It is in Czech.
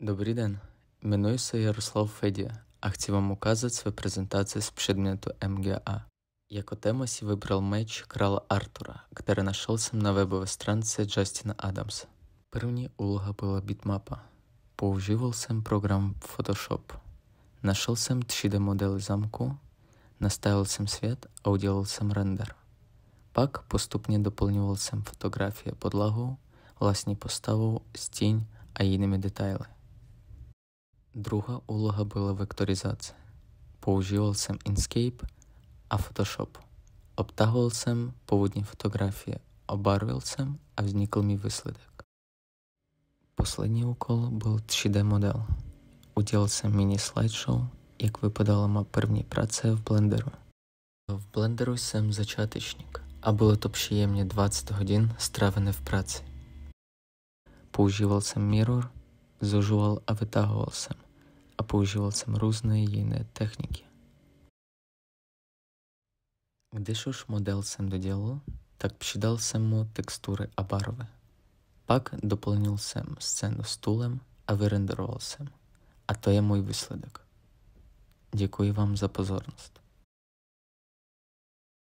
Добрий день, іменуюся Ярослав Федія, а хочу вам указать свою презентацию с предмету МГА. Яко темасе выбрал меч крала Артура, который нашелся на вебовой странице Джастина Адамса. Первая улога была битмапа. Поуживал сам программ Photoshop. Нашел сам 3D модели замку, наставил сам свет, а уделал сам рендер. Пак поступně дополнювал сам фотографии подлагу, власні поставу, стінь, а іншими детайли. Druhá úloha byla vektorizace. Používal jsem Inkscape a Photoshop. Obtahoval jsem původní fotografie, obarvil jsem a vznikl mi výsledek. Poslední úkol byl 3D model. Udělal jsem mini slideshow, jak vypadala má první práce v Blenderu. V Blenderu jsem začátečník a bylo to příjemně 20 hodin strávené v práci. Používal jsem mirror, zužoval a vytahoval jsem používal jsem různé jiné techniky. Když už model jsem dodělal, tak přidal jsem mu textury a barvy. Pak doplnil jsem scénu stulem a vyrenderoval jsem. A to je můj výsledek. Děkuji vám za pozornost.